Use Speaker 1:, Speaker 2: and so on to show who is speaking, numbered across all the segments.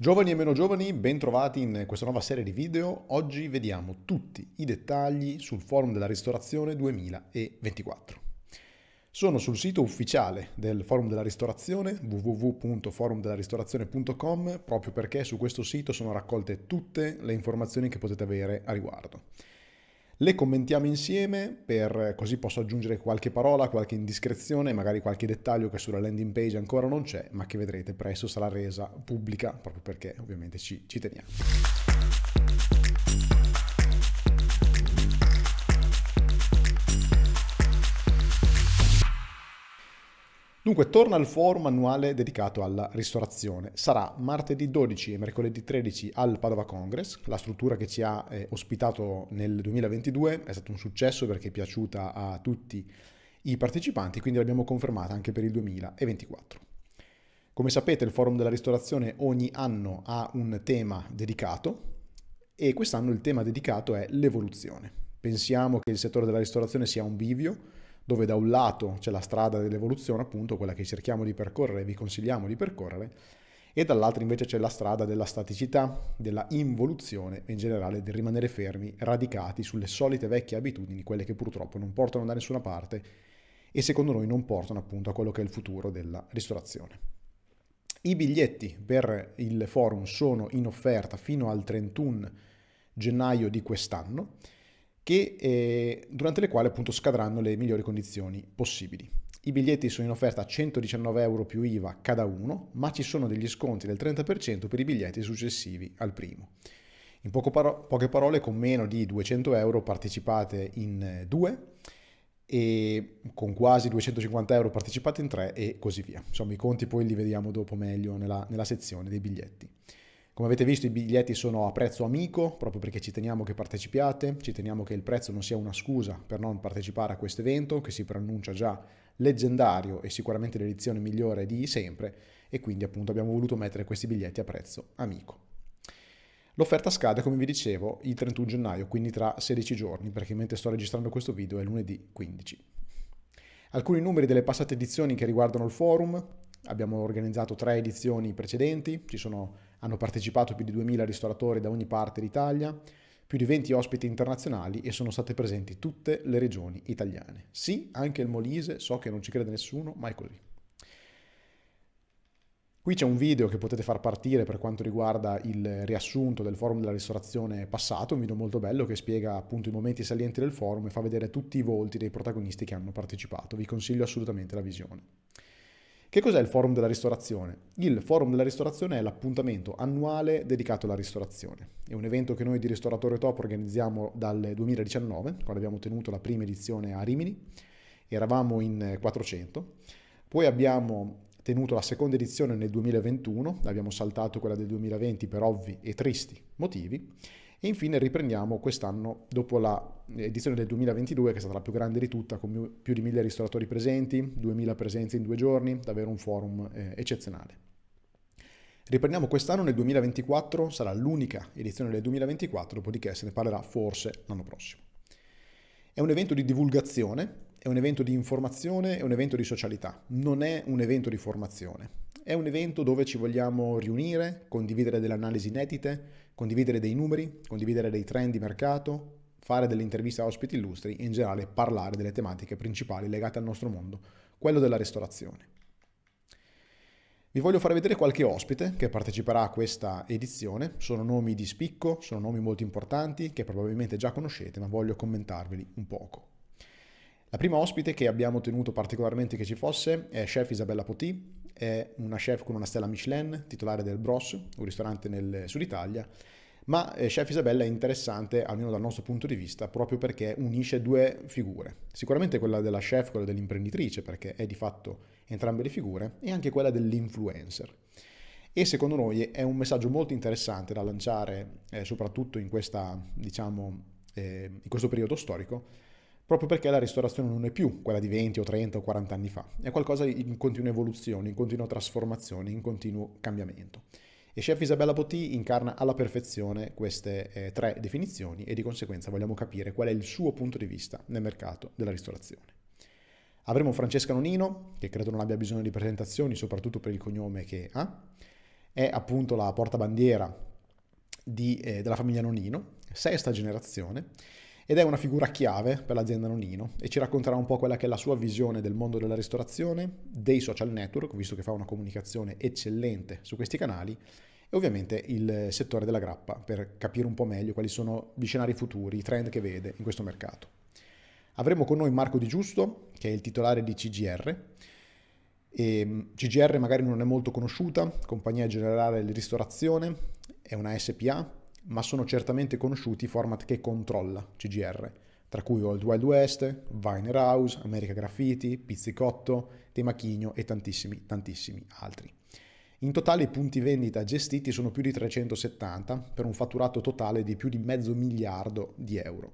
Speaker 1: Giovani e meno giovani, bentrovati in questa nuova serie di video. Oggi vediamo tutti i dettagli sul Forum della Ristorazione 2024. Sono sul sito ufficiale del Forum della Ristorazione www.forumdellaristorazione.com proprio perché su questo sito sono raccolte tutte le informazioni che potete avere a riguardo. Le commentiamo insieme per così posso aggiungere qualche parola, qualche indiscrezione, magari qualche dettaglio che sulla landing page ancora non c'è, ma che vedrete presto sarà resa pubblica, proprio perché ovviamente ci, ci teniamo. Dunque, torna al forum annuale dedicato alla ristorazione. Sarà martedì 12 e mercoledì 13 al Padova Congress, la struttura che ci ha eh, ospitato nel 2022. È stato un successo perché è piaciuta a tutti i partecipanti, quindi l'abbiamo confermata anche per il 2024. Come sapete, il forum della ristorazione ogni anno ha un tema dedicato e quest'anno il tema dedicato è l'evoluzione. Pensiamo che il settore della ristorazione sia un bivio dove da un lato c'è la strada dell'evoluzione, appunto quella che cerchiamo di percorrere, vi consigliamo di percorrere, e dall'altro invece c'è la strada della staticità, della involuzione e in generale del rimanere fermi, radicati sulle solite vecchie abitudini, quelle che purtroppo non portano da nessuna parte e secondo noi non portano appunto a quello che è il futuro della ristorazione. I biglietti per il forum sono in offerta fino al 31 gennaio di quest'anno che, eh, durante le quali appunto scadranno le migliori condizioni possibili. I biglietti sono in offerta a 119 euro più IVA cada uno, ma ci sono degli sconti del 30% per i biglietti successivi al primo. In paro- poche parole, con meno di 200 euro partecipate in eh, due e con quasi 250 euro partecipate in tre e così via. Insomma, i conti poi li vediamo dopo meglio nella, nella sezione dei biglietti. Come avete visto i biglietti sono a prezzo amico, proprio perché ci teniamo che partecipiate, ci teniamo che il prezzo non sia una scusa per non partecipare a questo evento che si preannuncia già leggendario e sicuramente l'edizione migliore di sempre e quindi appunto abbiamo voluto mettere questi biglietti a prezzo amico. L'offerta scade, come vi dicevo, il 31 gennaio, quindi tra 16 giorni, perché mentre sto registrando questo video è lunedì 15. Alcuni numeri delle passate edizioni che riguardano il forum, abbiamo organizzato tre edizioni precedenti, ci sono hanno partecipato più di 2000 ristoratori da ogni parte d'Italia, più di 20 ospiti internazionali e sono state presenti tutte le regioni italiane. Sì, anche il Molise, so che non ci crede nessuno, ma è così. Qui c'è un video che potete far partire per quanto riguarda il riassunto del forum della ristorazione passato, un video molto bello che spiega appunto i momenti salienti del forum e fa vedere tutti i volti dei protagonisti che hanno partecipato. Vi consiglio assolutamente la visione. Che cos'è il Forum della Ristorazione? Il Forum della Ristorazione è l'appuntamento annuale dedicato alla ristorazione. È un evento che noi di Ristoratore Top organizziamo dal 2019, quando abbiamo tenuto la prima edizione a Rimini. Eravamo in 400. Poi abbiamo tenuto la seconda edizione nel 2021, abbiamo saltato quella del 2020 per ovvi e tristi motivi. E infine riprendiamo quest'anno, dopo l'edizione eh, del 2022, che è stata la più grande di tutta, con più di mille ristoratori presenti, 2000 presenze in due giorni, davvero un forum eh, eccezionale. Riprendiamo quest'anno nel 2024, sarà l'unica edizione del 2024, dopodiché se ne parlerà forse l'anno prossimo. È un evento di divulgazione, è un evento di informazione, è un evento di socialità, non è un evento di formazione. È un evento dove ci vogliamo riunire, condividere delle analisi inedite, condividere dei numeri, condividere dei trend di mercato, fare delle interviste a ospiti illustri e in generale parlare delle tematiche principali legate al nostro mondo, quello della ristorazione. Vi voglio far vedere qualche ospite che parteciperà a questa edizione, sono nomi di spicco, sono nomi molto importanti che probabilmente già conoscete, ma voglio commentarveli un poco. La prima ospite che abbiamo tenuto particolarmente che ci fosse è chef Isabella Poti, è una chef con una stella Michelin, titolare del Bros, un ristorante nel sud Italia, ma eh, Chef Isabella è interessante, almeno dal nostro punto di vista, proprio perché unisce due figure. Sicuramente quella della chef, quella dell'imprenditrice, perché è di fatto entrambe le figure, e anche quella dell'influencer. E secondo noi è un messaggio molto interessante da lanciare, eh, soprattutto in, questa, diciamo, eh, in questo periodo storico, proprio perché la ristorazione non è più quella di 20 o 30 o 40 anni fa, è qualcosa in continua evoluzione, in continua trasformazione, in continuo cambiamento. E Chef Isabella Botti incarna alla perfezione queste eh, tre definizioni e di conseguenza vogliamo capire qual è il suo punto di vista nel mercato della ristorazione. Avremo Francesca Nonino, che credo non abbia bisogno di presentazioni, soprattutto per il cognome che ha, è appunto la portabandiera di, eh, della famiglia Nonino, sesta generazione, ed è una figura chiave per l'azienda Nonino e ci racconterà un po' quella che è la sua visione del mondo della ristorazione, dei social network, visto che fa una comunicazione eccellente su questi canali, e ovviamente il settore della grappa per capire un po' meglio quali sono gli scenari futuri, i trend che vede in questo mercato. Avremo con noi Marco Di Giusto, che è il titolare di CGR. E ehm, CGR magari non è molto conosciuta, Compagnia Generale di Ristorazione, è una SPA ma sono certamente conosciuti i format che controlla CGR, tra cui Old Wild West, Viner House, America Graffiti, Pizzicotto, Temachigno e tantissimi, tantissimi altri. In totale i punti vendita gestiti sono più di 370 per un fatturato totale di più di mezzo miliardo di euro.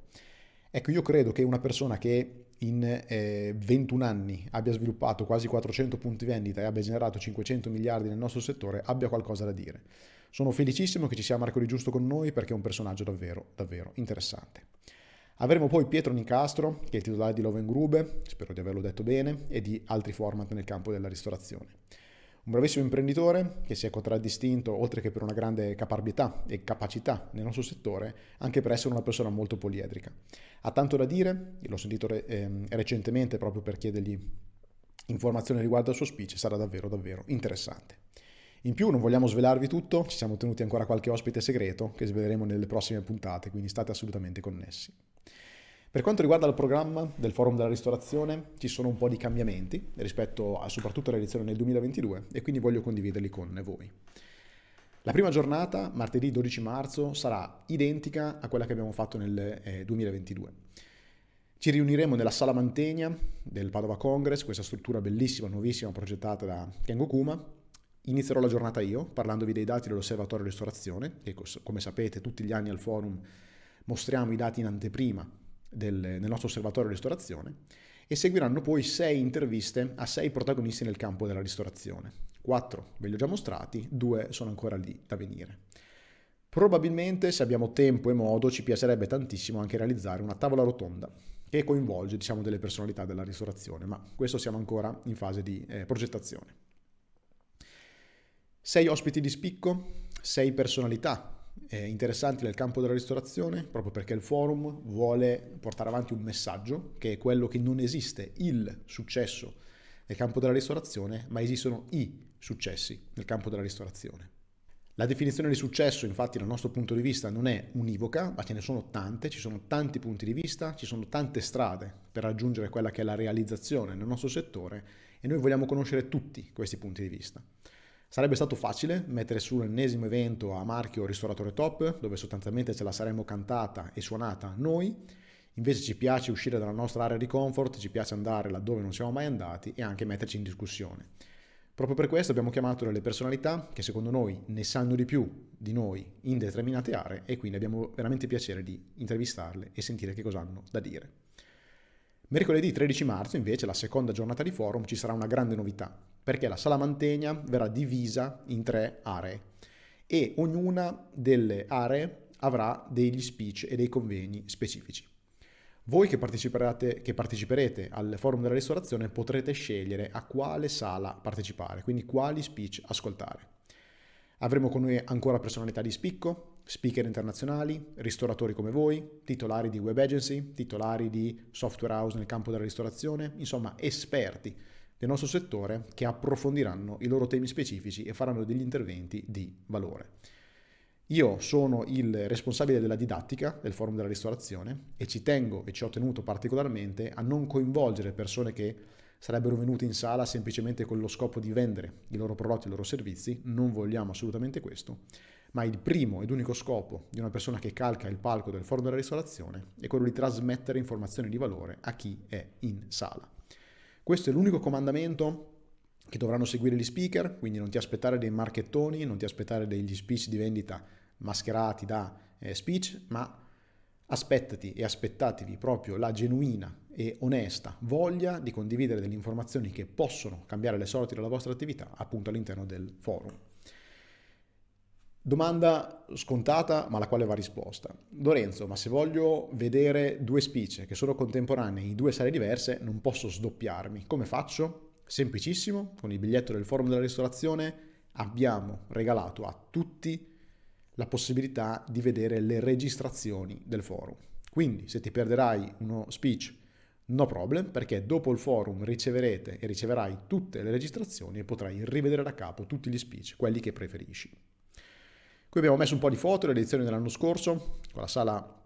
Speaker 1: Ecco, io credo che una persona che in eh, 21 anni abbia sviluppato quasi 400 punti vendita e abbia generato 500 miliardi nel nostro settore abbia qualcosa da dire. Sono felicissimo che ci sia Marco Di Giusto con noi perché è un personaggio davvero, davvero interessante. Avremo poi Pietro Nicastro, che è il titolare di Loven Grube, spero di averlo detto bene, e di altri format nel campo della ristorazione. Un bravissimo imprenditore che si è contraddistinto, oltre che per una grande caparbietà e capacità nel nostro settore, anche per essere una persona molto poliedrica. Ha tanto da dire, l'ho sentito re- ehm, recentemente proprio per chiedergli informazioni riguardo al suo speech, sarà davvero, davvero interessante. In più non vogliamo svelarvi tutto, ci siamo tenuti ancora qualche ospite segreto che sveleremo nelle prossime puntate, quindi state assolutamente connessi. Per quanto riguarda il programma del Forum della Ristorazione, ci sono un po' di cambiamenti rispetto a, soprattutto all'edizione del 2022 e quindi voglio condividerli con voi. La prima giornata, martedì 12 marzo, sarà identica a quella che abbiamo fatto nel 2022. Eh, ci riuniremo nella sala Mantegna del Padova Congress, questa struttura bellissima, nuovissima, progettata da Kengo Kuma, Inizierò la giornata io parlandovi dei dati dell'Osservatorio Ristorazione, che come sapete tutti gli anni al forum mostriamo i dati in anteprima del, nel nostro Osservatorio Ristorazione, e seguiranno poi sei interviste a sei protagonisti nel campo della ristorazione. Quattro ve li ho già mostrati, due sono ancora lì da venire. Probabilmente, se abbiamo tempo e modo, ci piacerebbe tantissimo anche realizzare una tavola rotonda che coinvolge diciamo, delle personalità della ristorazione, ma questo siamo ancora in fase di eh, progettazione. Sei ospiti di spicco, sei personalità eh, interessanti nel campo della ristorazione, proprio perché il forum vuole portare avanti un messaggio che è quello che non esiste il successo nel campo della ristorazione, ma esistono i successi nel campo della ristorazione. La definizione di successo, infatti, dal nostro punto di vista non è univoca, ma ce ne sono tante, ci sono tanti punti di vista, ci sono tante strade per raggiungere quella che è la realizzazione nel nostro settore e noi vogliamo conoscere tutti questi punti di vista. Sarebbe stato facile mettere su l'ennesimo evento a marchio ristoratore top, dove sostanzialmente ce la saremmo cantata e suonata noi, invece ci piace uscire dalla nostra area di comfort, ci piace andare laddove non siamo mai andati e anche metterci in discussione. Proprio per questo abbiamo chiamato delle personalità che secondo noi ne sanno di più di noi in determinate aree e quindi abbiamo veramente piacere di intervistarle e sentire che cosa hanno da dire. Mercoledì 13 marzo invece, la seconda giornata di forum, ci sarà una grande novità perché la sala mantegna verrà divisa in tre aree e ognuna delle aree avrà degli speech e dei convegni specifici. Voi che che parteciperete al forum della ristorazione potrete scegliere a quale sala partecipare, quindi quali speech ascoltare. Avremo con noi ancora personalità di spicco, speaker internazionali, ristoratori come voi, titolari di web agency, titolari di software house nel campo della ristorazione, insomma esperti del nostro settore che approfondiranno i loro temi specifici e faranno degli interventi di valore. Io sono il responsabile della didattica del forum della ristorazione e ci tengo e ci ho tenuto particolarmente a non coinvolgere persone che sarebbero venute in sala semplicemente con lo scopo di vendere i loro prodotti e i loro servizi, non vogliamo assolutamente questo, ma il primo ed unico scopo di una persona che calca il palco del forum della ristorazione è quello di trasmettere informazioni di valore a chi è in sala. Questo è l'unico comandamento che dovranno seguire gli speaker, quindi non ti aspettare dei marchettoni, non ti aspettare degli speech di vendita mascherati da eh, speech, ma aspettati e aspettatevi proprio la genuina e onesta voglia di condividere delle informazioni che possono cambiare le sorti della vostra attività appunto all'interno del forum. Domanda scontata ma alla quale va risposta. Lorenzo, ma se voglio vedere due specie che sono contemporanee in due sale diverse, non posso sdoppiarmi. Come faccio? Semplicissimo, con il biglietto del forum della ristorazione abbiamo regalato a tutti la possibilità di vedere le registrazioni del forum. Quindi se ti perderai uno speech, no problem, perché dopo il forum riceverete e riceverai tutte le registrazioni e potrai rivedere da capo tutti gli speech, quelli che preferisci. Qui abbiamo messo un po' di foto, le lezioni dell'anno scorso, con la sala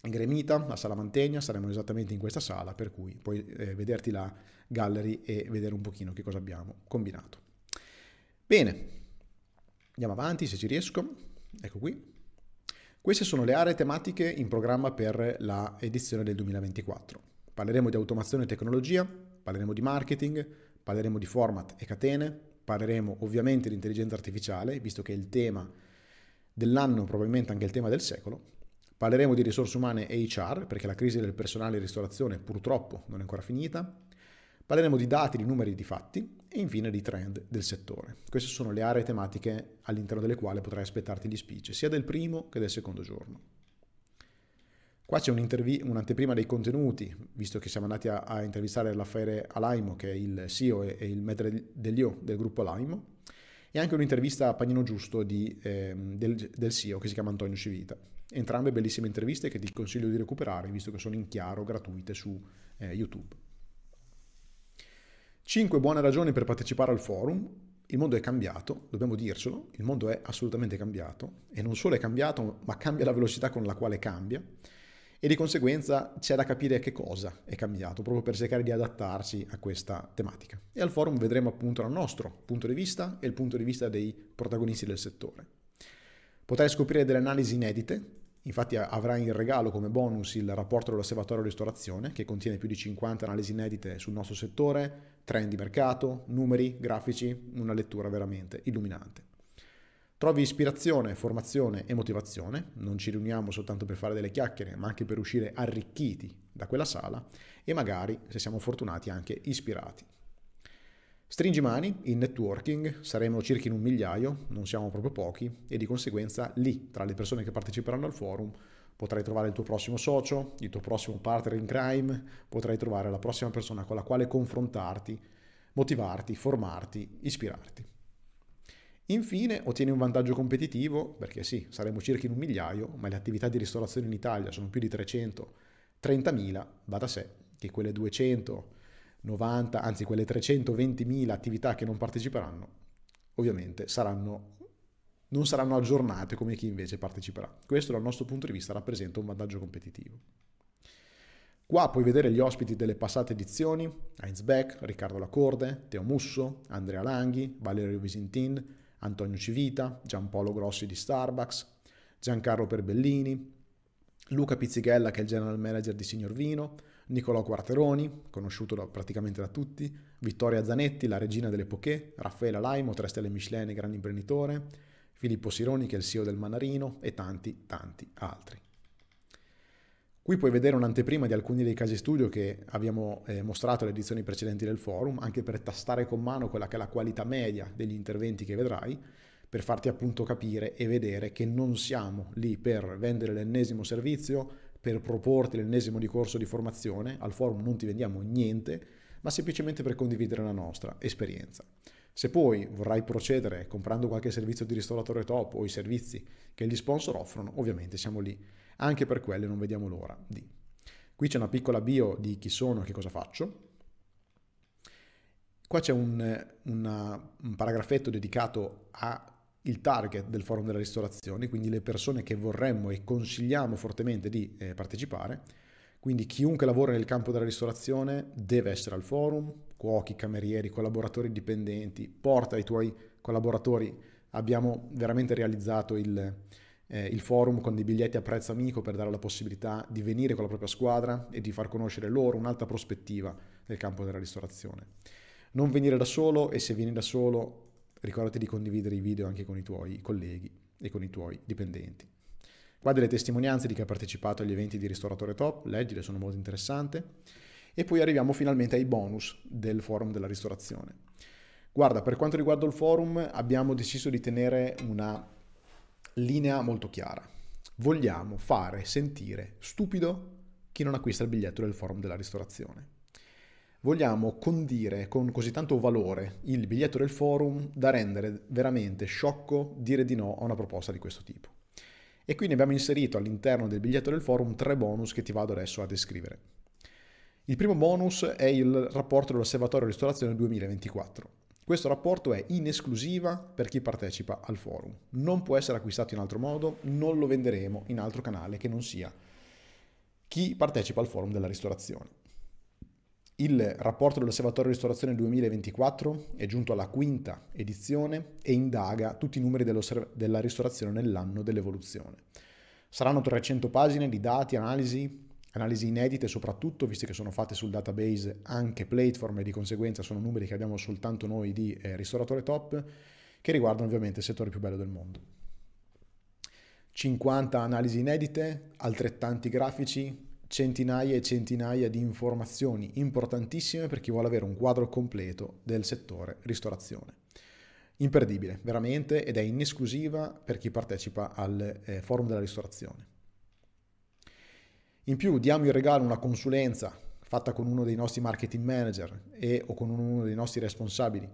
Speaker 1: gremita, la sala Mantegna, saremo esattamente in questa sala, per cui puoi eh, vederti la gallery e vedere un pochino che cosa abbiamo combinato. Bene, andiamo avanti se ci riesco, ecco qui. Queste sono le aree tematiche in programma per la edizione del 2024. Parleremo di automazione e tecnologia, parleremo di marketing, parleremo di format e catene, parleremo ovviamente di intelligenza artificiale, visto che il tema è dell'anno, probabilmente anche il tema del secolo. Parleremo di risorse umane e HR, perché la crisi del personale in ristorazione purtroppo non è ancora finita. Parleremo di dati, di numeri, di fatti e infine di trend del settore. Queste sono le aree tematiche all'interno delle quali potrai aspettarti gli speech, sia del primo che del secondo giorno. Qua c'è un'anteprima dei contenuti, visto che siamo andati a, a intervistare Raffaele Alaimo, che è il CEO e, e il maître dell'IO del gruppo Alaimo e anche un'intervista a Panino Giusto di, eh, del, del CEO che si chiama Antonio Civita. Entrambe bellissime interviste che ti consiglio di recuperare visto che sono in chiaro gratuite su eh, YouTube. 5 buone ragioni per partecipare al forum. Il mondo è cambiato, dobbiamo dircelo, il mondo è assolutamente cambiato e non solo è cambiato, ma cambia la velocità con la quale cambia e di conseguenza c'è da capire che cosa è cambiato, proprio per cercare di adattarsi a questa tematica. E al forum vedremo appunto il nostro punto di vista e il punto di vista dei protagonisti del settore. Potrai scoprire delle analisi inedite, Infatti avrai in regalo come bonus il rapporto dell'Osservatorio Ristorazione che contiene più di 50 analisi inedite sul nostro settore, trend di mercato, numeri, grafici, una lettura veramente illuminante. Trovi ispirazione, formazione e motivazione, non ci riuniamo soltanto per fare delle chiacchiere, ma anche per uscire arricchiti da quella sala e magari, se siamo fortunati, anche ispirati. Stringi mani, in networking saremo circa in un migliaio, non siamo proprio pochi, e di conseguenza lì, tra le persone che parteciperanno al forum, potrai trovare il tuo prossimo socio, il tuo prossimo partner in crime, potrai trovare la prossima persona con la quale confrontarti, motivarti, formarti, ispirarti. Infine ottieni un vantaggio competitivo, perché sì, saremo circa in un migliaio, ma le attività di ristorazione in Italia sono più di 330.000, va da sé che quelle 290, anzi quelle 320.000 attività che non parteciperanno, ovviamente saranno, non saranno aggiornate come chi invece parteciperà. Questo dal nostro punto di vista rappresenta un vantaggio competitivo. Qua puoi vedere gli ospiti delle passate edizioni, Heinz Beck, Riccardo Lacorde, Teo Musso, Andrea Langhi, Valerio Visintin, Antonio Civita, Giampaolo Grossi di Starbucks, Giancarlo Perbellini, Luca Pizzichella che è il general manager di Signor Vino, Nicolò Quarteroni, conosciuto da, praticamente da tutti, Vittoria Zanetti, la regina delle poké, Raffaella Laimo, 3 stelle Michelin e gran imprenditore, Filippo Sironi che è il CEO del Manarino e tanti tanti altri. Qui puoi vedere un'anteprima di alcuni dei casi studio che abbiamo eh, mostrato alle edizioni precedenti del forum, anche per tastare con mano quella che è la qualità media degli interventi che vedrai, per farti appunto capire e vedere che non siamo lì per vendere l'ennesimo servizio, per proporti l'ennesimo di corso di formazione, al forum non ti vendiamo niente, ma semplicemente per condividere la nostra esperienza. Se poi vorrai procedere comprando qualche servizio di ristoratore top o i servizi che gli sponsor offrono, ovviamente siamo lì anche per quelle non vediamo l'ora di. Qui c'è una piccola bio di chi sono e che cosa faccio. Qua c'è un, una, un paragrafetto dedicato al target del forum della ristorazione, quindi le persone che vorremmo e consigliamo fortemente di eh, partecipare. Quindi chiunque lavora nel campo della ristorazione deve essere al forum, cuochi, camerieri, collaboratori dipendenti, porta i tuoi collaboratori. Abbiamo veramente realizzato il, eh, il forum con dei biglietti a prezzo amico per dare la possibilità di venire con la propria squadra e di far conoscere loro un'altra prospettiva del campo della ristorazione. Non venire da solo e se vieni da solo ricordati di condividere i video anche con i tuoi colleghi e con i tuoi dipendenti. Qua delle testimonianze di chi ha partecipato agli eventi di Ristoratore Top, leggile, sono molto interessanti. E poi arriviamo finalmente ai bonus del forum della ristorazione. Guarda, per quanto riguarda il forum, abbiamo deciso di tenere una linea molto chiara. Vogliamo fare sentire stupido chi non acquista il biglietto del forum della ristorazione. Vogliamo condire con così tanto valore il biglietto del forum da rendere veramente sciocco dire di no a una proposta di questo tipo. E quindi abbiamo inserito all'interno del biglietto del forum tre bonus che ti vado adesso a descrivere. Il primo bonus è il rapporto dell'Osservatorio Ristorazione 2024 questo rapporto è in esclusiva per chi partecipa al forum. Non può essere acquistato in altro modo, non lo venderemo in altro canale che non sia chi partecipa al forum della ristorazione. Il rapporto dell'Osservatorio Ristorazione 2024 è giunto alla quinta edizione e indaga tutti i numeri della ristorazione nell'anno dell'evoluzione. Saranno 300 pagine di dati, analisi, analisi inedite soprattutto visto che sono fatte sul database anche platform e di conseguenza sono numeri che abbiamo soltanto noi di eh, ristoratore top che riguardano ovviamente il settore più bello del mondo. 50 analisi inedite, altrettanti grafici, centinaia e centinaia di informazioni importantissime per chi vuole avere un quadro completo del settore ristorazione. Imperdibile, veramente, ed è in esclusiva per chi partecipa al eh, forum della ristorazione. In più diamo in regalo una consulenza fatta con uno dei nostri marketing manager e, o con uno dei nostri responsabili,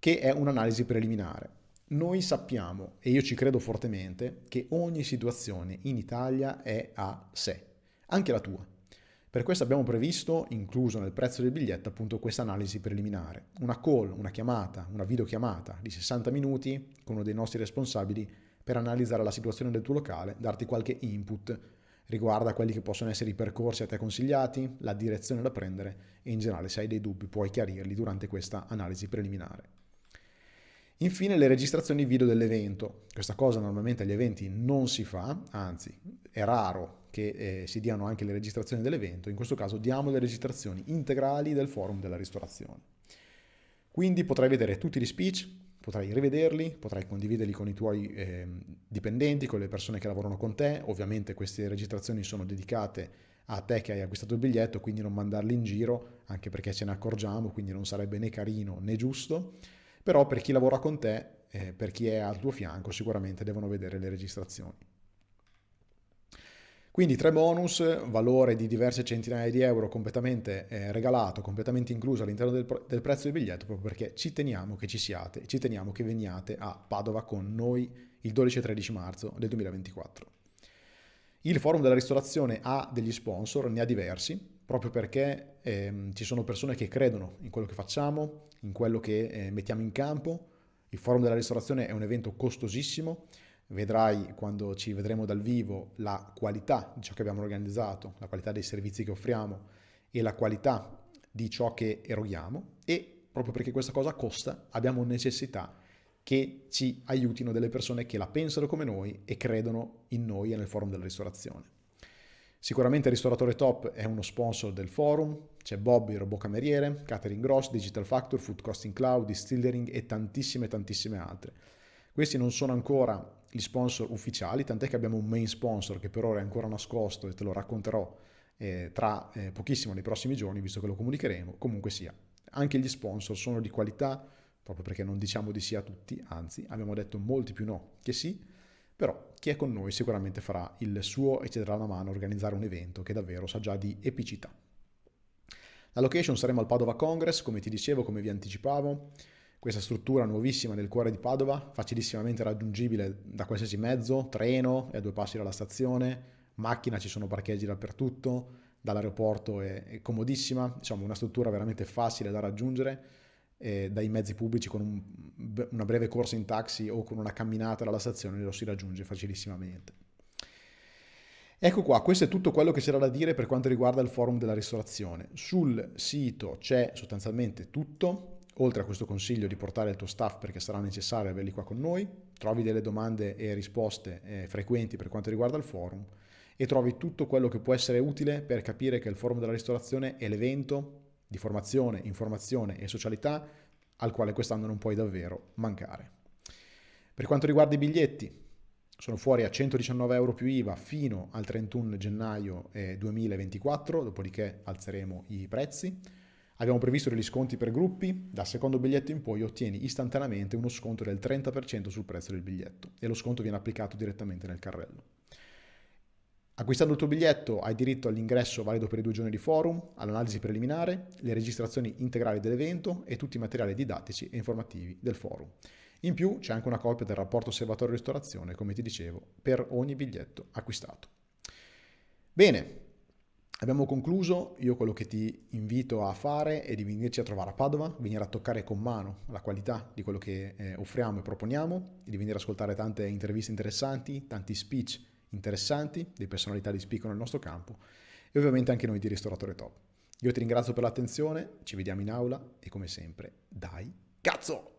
Speaker 1: che è un'analisi preliminare. Noi sappiamo, e io ci credo fortemente, che ogni situazione in Italia è a sé, anche la tua. Per questo abbiamo previsto, incluso nel prezzo del biglietto, appunto questa analisi preliminare. Una call, una chiamata, una videochiamata di 60 minuti con uno dei nostri responsabili per analizzare la situazione del tuo locale, darti qualche input riguarda quelli che possono essere i percorsi a te consigliati, la direzione da prendere e in generale se hai dei dubbi puoi chiarirli durante questa analisi preliminare. Infine le registrazioni video dell'evento. Questa cosa normalmente agli eventi non si fa, anzi è raro che eh, si diano anche le registrazioni dell'evento, in questo caso diamo le registrazioni integrali del forum della ristorazione. Quindi potrai vedere tutti gli speech, potrai rivederli, potrai condividerli con i tuoi eh, dipendenti, con le persone che lavorano con te. Ovviamente queste registrazioni sono dedicate a te che hai acquistato il biglietto, quindi non mandarli in giro, anche perché ce ne accorgiamo, quindi non sarebbe né carino né giusto. Però per chi lavora con te, eh, per chi è al tuo fianco, sicuramente devono vedere le registrazioni. Quindi tre bonus, valore di diverse centinaia di euro completamente eh, regalato, completamente incluso all'interno del, del, prezzo del biglietto, proprio perché ci teniamo che ci siate, ci teniamo che veniate a Padova con noi il 12 e 13 marzo del 2024. Il forum della ristorazione ha degli sponsor, ne ha diversi, proprio perché eh, ci sono persone che credono in quello che facciamo, in quello che eh, mettiamo in campo. Il forum della ristorazione è un evento costosissimo Vedrai quando ci vedremo dal vivo la qualità di ciò che abbiamo organizzato, la qualità dei servizi che offriamo e la qualità di ciò che eroghiamo e proprio perché questa cosa costa abbiamo necessità che ci aiutino delle persone che la pensano come noi e credono in noi e nel forum della ristorazione. Sicuramente Ristoratore Top è uno sponsor del forum, c'è Bobby, Robocameriere, Catering Gross, Digital Factor, Food Costing Cloud, Distillery e tantissime tantissime altre. Questi non sono ancora gli sponsor ufficiali, tant'è che abbiamo un main sponsor che per ora è ancora nascosto e te lo racconterò eh, tra eh, pochissimo nei prossimi giorni, visto che lo comunicheremo, comunque sia. Anche gli sponsor sono di qualità, proprio perché non diciamo di sì a tutti, anzi abbiamo detto molti più no che sì, però chi è con noi sicuramente farà il suo e ci darà una mano a organizzare un evento che davvero sa già di epicità. La location saremo al Padova Congress, come ti dicevo, come vi anticipavo questa struttura nuovissima nel cuore di Padova, facilissimamente raggiungibile da qualsiasi mezzo, treno, è a due passi dalla stazione, macchina, ci sono parcheggi dappertutto, dall'aeroporto è, è comodissima, insomma una struttura veramente facile da raggiungere eh, dai mezzi pubblici con un, una breve corsa in taxi o con una camminata dalla stazione lo si raggiunge facilissimamente. Ecco qua, questo è tutto quello che c'era da dire per quanto riguarda il forum della ristorazione. Sul sito c'è sostanzialmente tutto, oltre a questo consiglio di portare il tuo staff perché sarà necessario averli qua con noi, trovi delle domande e risposte eh, frequenti per quanto riguarda il forum e trovi tutto quello che può essere utile per capire che il forum della ristorazione è l'evento di formazione, informazione e socialità al quale quest'anno non puoi davvero mancare. Per quanto riguarda i biglietti, sono fuori a 119 euro più IVA fino al 31 gennaio 2024, eh, dopodiché alzeremo i prezzi. Abbiamo previsto degli sconti per gruppi, dal secondo biglietto in poi ottieni istantaneamente uno sconto del 30% sul prezzo del biglietto e lo sconto viene applicato direttamente nel carrello. Acquistando il tuo biglietto hai diritto all'ingresso valido per i due giorni di forum, all'analisi preliminare, le registrazioni integrali dell'evento e tutti i materiali didattici e informativi del forum. In più c'è anche una copia del rapporto osservatorio-ristorazione, come ti dicevo, per ogni biglietto acquistato. Bene, Abbiamo concluso, io quello che ti invito a fare è di venirci a trovare a Padova, venire a toccare con mano la qualità di quello che eh, offriamo e proponiamo, e di venire a ascoltare tante interviste interessanti, tanti speech interessanti, dei personalità di spicco nel nostro campo e ovviamente anche noi di Ristoratore Top. Io ti ringrazio per l'attenzione, ci vediamo in aula e come sempre, dai, cazzo!